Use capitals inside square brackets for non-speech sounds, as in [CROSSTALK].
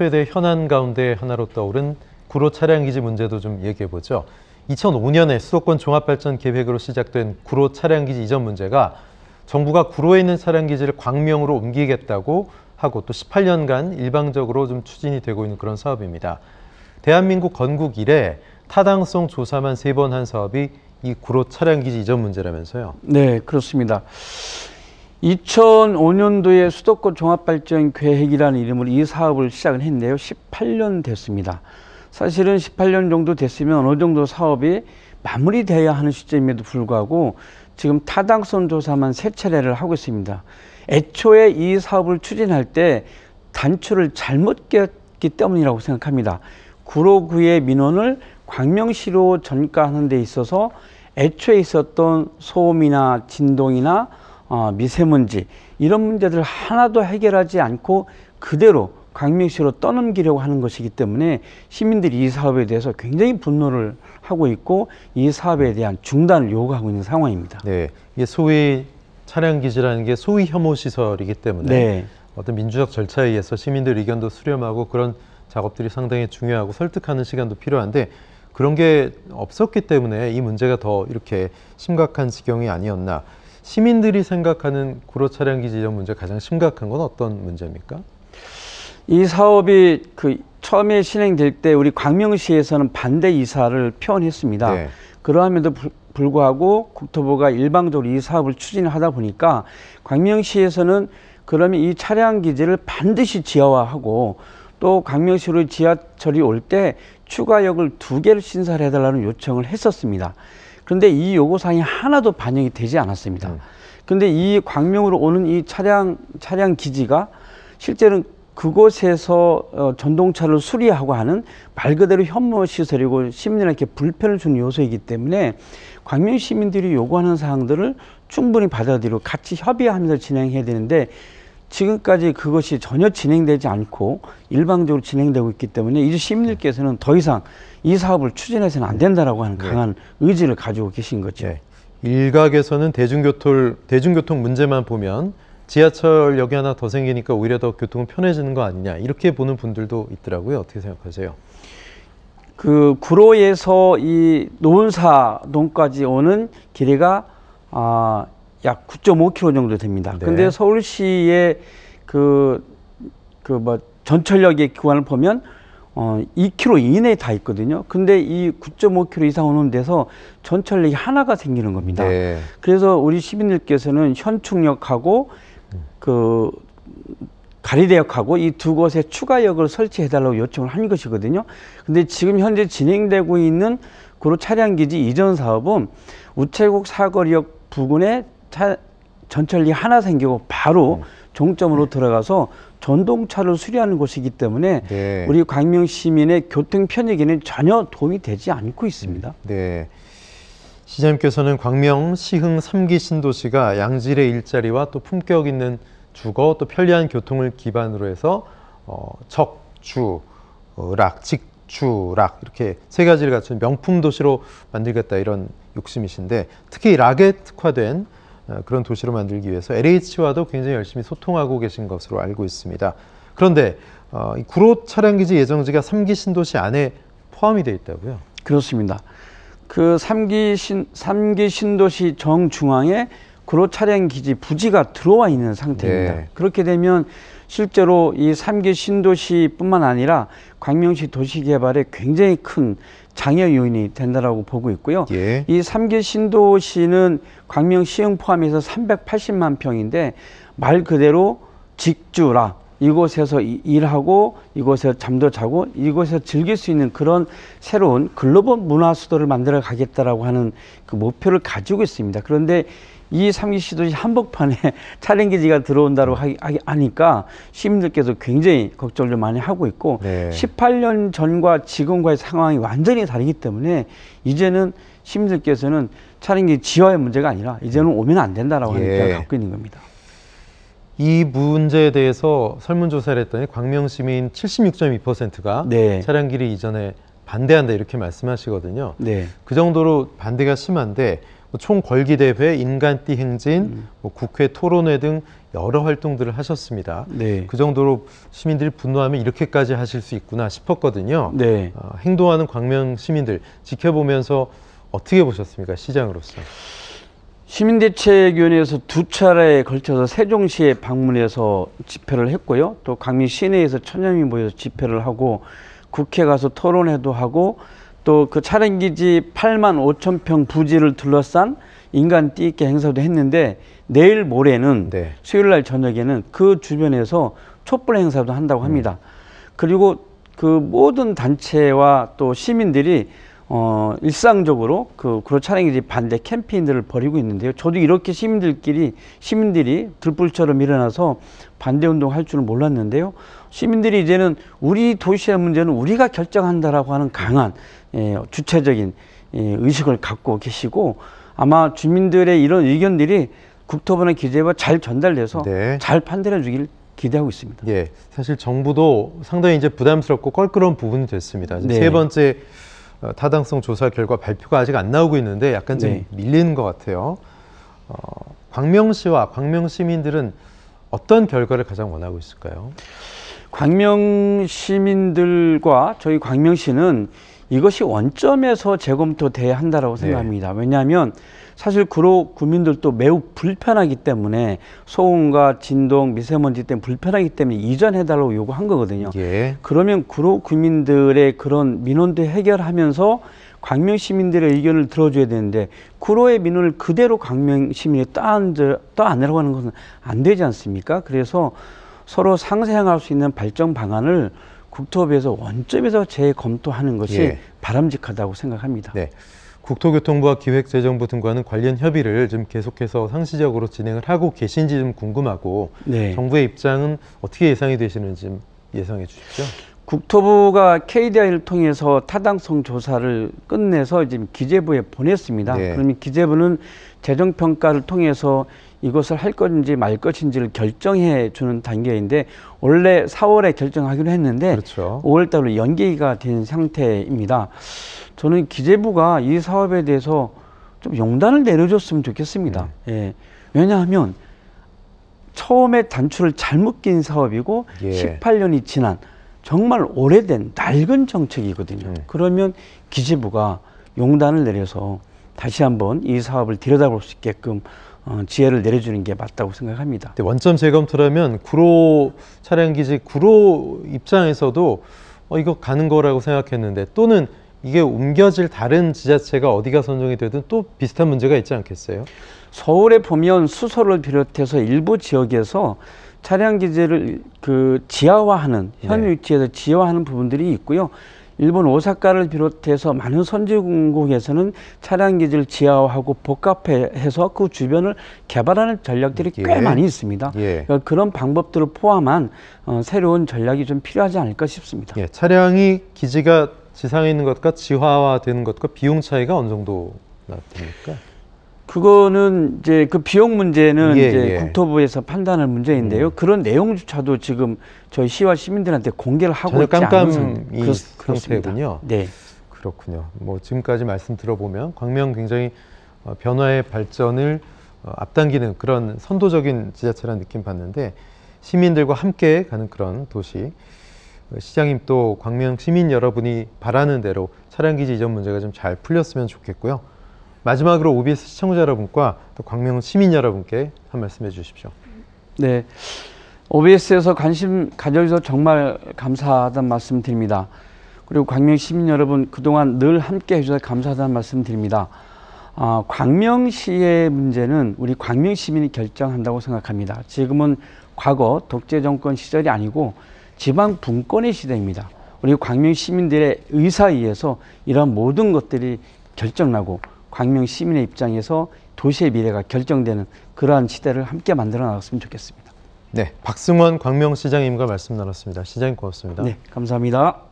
토요대 현안 가운데 하나로 떠오른 구로 차량 기지 문제도 좀 얘기해 보죠. 2005년에 수도권 종합발전 계획으로 시작된 구로 차량 기지 이전 문제가 정부가 구로에 있는 차량 기지를 광명으로 옮기겠다고 하고 또 18년간 일방적으로 좀 추진이 되고 있는 그런 사업입니다. 대한민국 건국 이래 타당성 조사만 세 번 한 사업이 이 구로 차량 기지 이전 문제라면서요? 네, 그렇습니다. 2005년도에 수도권 종합발전 계획이라는 이름으로 이 사업을 시작을 했는데요. 18년 됐습니다. 사실은 18년 정도 됐으면 어느 정도 사업이 마무리돼야 하는 시점임에도 불구하고 지금 타당성 조사만 세 차례를 하고 있습니다. 애초에 이 사업을 추진할 때 단추를 잘못 꼈기 때문이라고 생각합니다. 구로구의 민원을 광명시로 전가하는 데 있어서 애초에 있었던 소음이나 진동이나 어, 미세먼지 이런 문제들 하나도 해결하지 않고 그대로 광명시로 떠넘기려고 하는 것이기 때문에 시민들이 이 사업에 대해서 굉장히 분노를 하고 있고 이 사업에 대한 중단을 요구하고 있는 상황입니다. 네, 이게 소위 차량 기지라는 게 소위 혐오 시설이기 때문에 네. 어떤 민주적 절차에 의해서 시민들 의견도 수렴하고 그런 작업들이 상당히 중요하고 설득하는 시간도 필요한데 그런 게 없었기 때문에 이 문제가 더 이렇게 심각한 지경이 아니었나 시민들이 생각하는 구로 차량 기지점 문제 가장 심각한 건 어떤 문제입니까? 이 사업이 그 처음에 실행될때 우리 광명시에서는 반대 이사를 표현했습니다. 네. 그러함에도 불, 불구하고 국토부가 일방적으로 이 사업을 추진하다 보니까 광명시에서는 그러면 이 차량 기지를 반드시 지하화하고 또 광명시로 지하철이 올 때 추가역을 두 개를 신설해달라는 요청을 했었습니다. 그런데 이 요구사항이 하나도 반영이 되지 않았습니다. 네. 그런데 이 광명으로 오는 이 차량 차량 기지가 실제는 그곳에서 어, 전동차를 수리하고 하는 말 그대로 현무 시설이고 시민들에게 불편을 주는 요소이기 때문에 광명 시민들이 요구하는 사항들을 충분히 받아들이고 같이 협의하면서 진행해야 되는데 지금까지 그것이 전혀 진행되지 않고 일방적으로 진행되고 있기 때문에 이제 시민들께서는 더 이상 이 사업을 추진해서는 안 된다라고 하는 네. 강한 의지를 가지고 계신 거죠. 예. 일각에서는 대중교통 대중교통 문제만 보면 지하철역이 하나 더 생기니까 오히려 더 교통은 편해지는 거 아니냐 이렇게 보는 분들도 있더라고요. 어떻게 생각하세요? 그 구로에서 이 노원사동까지 오는 길이가 아, 약 9.5km 정도 됩니다. 네. 근데 서울시의 그 그 뭐 전철역의 구간을 보면 어, 2km 이내에 다 있거든요. 근데 이 9.5km 이상 오는 데서 전철역이 하나가 생기는 겁니다. 네. 그래서 우리 시민들께서는 현충역하고 그 가리대역하고 이 두 곳에 추가역을 설치해달라고 요청을 한 것이거든요. 근데 지금 현재 진행되고 있는 고로 차량 기지 이전 사업은 우체국 사거리역 부근에 차, 전철이 하나 생기고 바로 음. 종점으로 들어가서 전동차를 수리하는 곳이기 때문에 네. 우리 광명 시민의 교통 편익에는 전혀 도움이 되지 않고 있습니다. 음, 네. 시장님께서는 광명 시흥 3기 신도시가 양질의 일자리와 또 품격 있는 주거 또 편리한 교통을 기반으로 해서 어, 적주락, 어, 직주락 이렇게 세 가지를 갖춘 명품 도시로 만들겠다 이런 욕심이신데 특히 락에 특화된 어, 그런 도시로 만들기 위해서 LH와도 굉장히 열심히 소통하고 계신 것으로 알고 있습니다. 그런데 어, 구로 차량기지 예정지가 3기 신도시 안에 포함이 돼 있다고요? 그렇습니다. 그 3기 신, 3기 신도시 정중앙에 그로 차량 기지 부지가 들어와 있는 상태입니다. 네. 그렇게 되면 실제로 이 3기 신도시뿐만 아니라 광명시 도시개발에 굉장히 큰 장애 요인이 된다라고 보고 있고요. 예. 이 3기 신도시는 광명 시흥 포함해서 380만 평인데 말 그대로 직주라 이곳에서 일하고 이곳에서 잠도 자고 이곳에서 즐길 수 있는 그런 새로운 글로벌 문화 수도를 만들어 가겠다라고 하는 그 목표를 가지고 있습니다. 그런데 이 삼기 시도시 한복판에 차량기지가 [LAUGHS] 들어온다고 하니까 시민들께서 굉장히 걱정을 많이 하고 있고 네. 18년 전과 지금과의 상황이 완전히 다르기 때문에 이제는 시민들께서는 차량기지 지하의 문제가 아니라 이제는 오면 안 된다라고 하는 예. 하니까 갖고 있는 겁니다. 이 문제에 대해서 설문조사를 했더니 광명시민 76.2%가 네. 차량길이 이전에 반대한다 이렇게 말씀하시거든요. 네. 그 정도로 반대가 심한데 뭐 총궐기 대회, 인간띠 행진, 음. 뭐 국회 토론회 등 여러 활동들을 하셨습니다. 네. 그 정도로 시민들이 분노하면 이렇게까지 하실 수 있구나 싶었거든요. 네. 어, 행동하는 광명 시민들 지켜보면서 어떻게 보셨습니까, 시장으로서? 시민대책위원회에서 두 차례에 걸쳐서 세종시에 방문해서 집회를 했고요. 또 강릉 시내에서 천여 명이 모여서 집회를 하고 국회 가서 토론회도 하고 또그 차량기지 8만 5천 평 부지를 둘러싼 인간 띠있게 행사도 했는데 내일 모레는 네. 수요일 날 저녁에는 그 주변에서 촛불 행사도 한다고 합니다. 음. 그리고 그 모든 단체와 또 시민들이 어 일상적으로 그 구로 차량기지 반대 캠페인들을 벌이고 있는데요. 저도 이렇게 시민들끼리 시민들이 들불처럼 일어나서 반대 운동할 줄은 몰랐는데요. 시민들이 이제는 우리 도시의 문제는 우리가 결정한다라고 하는 강한 예, 주체적인 예, 의식을 갖고 계시고 아마 주민들의 이런 의견들이 국토부나 기재부와잘 전달돼서 네. 잘 판단해 주길 기대하고 있습니다. 예, 사실 정부도 상당히 이제 부담스럽고 껄끄러운 부분이 됐습니다. 네. 세 번째 어, 타당성 조사 결과 발표가 아직 안 나오고 있는데 약간 좀 네. 밀리는 것 같아요. 어, 광명시와 광명 시민들은 어떤 결과를 가장 원하고 있을까요? 광명 시민들과 저희 광명시는 이것이 원점에서 재검토돼야 한다라고 네. 생각합니다. 네. 왜냐하면 사실 구로구민들도 매우 불편하기 때문에 소음과 진동, 미세먼지 때문에 불편하기 때문에 이전해달라고 요구한 거거든요. 예. 그러면 구로 구민들의 그런 민원도 해결하면서 광명 시민들의 의견을 들어줘야 되는데 구로의 민원을 그대로 광명 시민이 떠안으라고 하는 것은 안 되지 않습니까? 그래서 서로 상생할 수 있는 발전 방안을 국토부에서 원점에서 재검토하는 것이 예. 바람직하다고 생각합니다. 네. 국토교통부와 기획재정부 등과는 관련 협의를 좀 계속해서 상시적으로 진행을 하고 계신지 좀 궁금하고 네. 정부의 입장은 어떻게 예상이 되시는지 좀 예상해 주십시오. 국토부가 KDI를 통해서 타당성 조사를 끝내서 지금 기재부에 보냈습니다. 네. 그러면 기재부는 재정평가를 통해서 이것을 할 것인지 말 것인지를 결정해 주는 단계인데 원래 4월에 결정하기로 했는데 그렇죠. 5월달로 연기가 된 상태입니다. 저는 기재부가 이 사업에 대해서 좀 용단을 내려줬으면 좋겠습니다. 네. 예. 왜냐하면 처음에 단추를 잘못 낀 사업이고 예. 18년이 지난 정말 오래된 낡은 정책이거든요. 네. 그러면 기재부가 용단을 내려서 다시 한번 이 사업을 들여다볼 수 있게끔 어, 지혜를 내려주는 게 맞다고 생각합니다. 원점 재검토라면 구로 차량 기지 구로 입장에서도 어, 이거 가는 거라고 생각했는데 또는 이게 옮겨질 다른 지자체가 어디가 선정이 되든 또 비슷한 문제가 있지 않겠어요? 서울에 보면 수소를 비롯해서 일부 지역에서 차량 기지를 그 지하화하는 현 네. 위치에서 지하화하는 부분들이 있고요. 일본 오사카를 비롯해서 많은 선진국에서는 차량 기지를 지하화하고 복합해서 그 주변을 개발하는 전략들이 예. 꽤 많이 있습니다. 예. 그러니까 그런 방법들을 포함한 어, 새로운 전략이 좀 필요하지 않을까 싶습니다. 예. 차량이 기지가 지상에 있는 것과 지하화되는 것과 비용 차이가 어느 정도 납니까 그거는 이제 그 비용 문제는 예, 이제 예. 국토부에서 판단할 문제인데요. 음. 그런 내용조차도 지금 저희 시와 시민들한테 공개를 하고 있지 않은 그렇, 상태군요. 네. 그렇군요. 뭐 지금까지 말씀 들어보면 광명 굉장히 어, 변화의 발전을 어, 앞당기는 그런 선도적인 지자체라는 느낌 받는데 시민들과 함께 가는 그런 도시 어, 시장님 또 광명 시민 여러분이 바라는 대로 차량기지 이전 문제가 좀 잘 풀렸으면 좋겠고요. 마지막으로 OBS 시청자 여러분과 또 광명 시민 여러분께 한 말씀해 주십시오. 네. OBS에서 관심 가져주셔서 정말 감사하다는 말씀 드립니다. 그리고 광명 시민 여러분 그동안 늘 함께 해주셔서 감사하다는 말씀 드립니다. 아, 광명시의 문제는 우리 광명 시민이 결정한다고 생각합니다. 지금은 과거 독재 정권 시절이 아니고 지방 분권의 시대입니다. 우리 광명 시민들의 의사에 의해서 이런 모든 것들이 결정나고 광명 시민의 입장에서 도시의 미래가 결정되는 그러한 시대를 함께 만들어 나갔으면 좋겠습니다. 네, 박승원 광명시장님과 말씀 나눴습니다. 시장님 고맙습니다. 네, 감사합니다.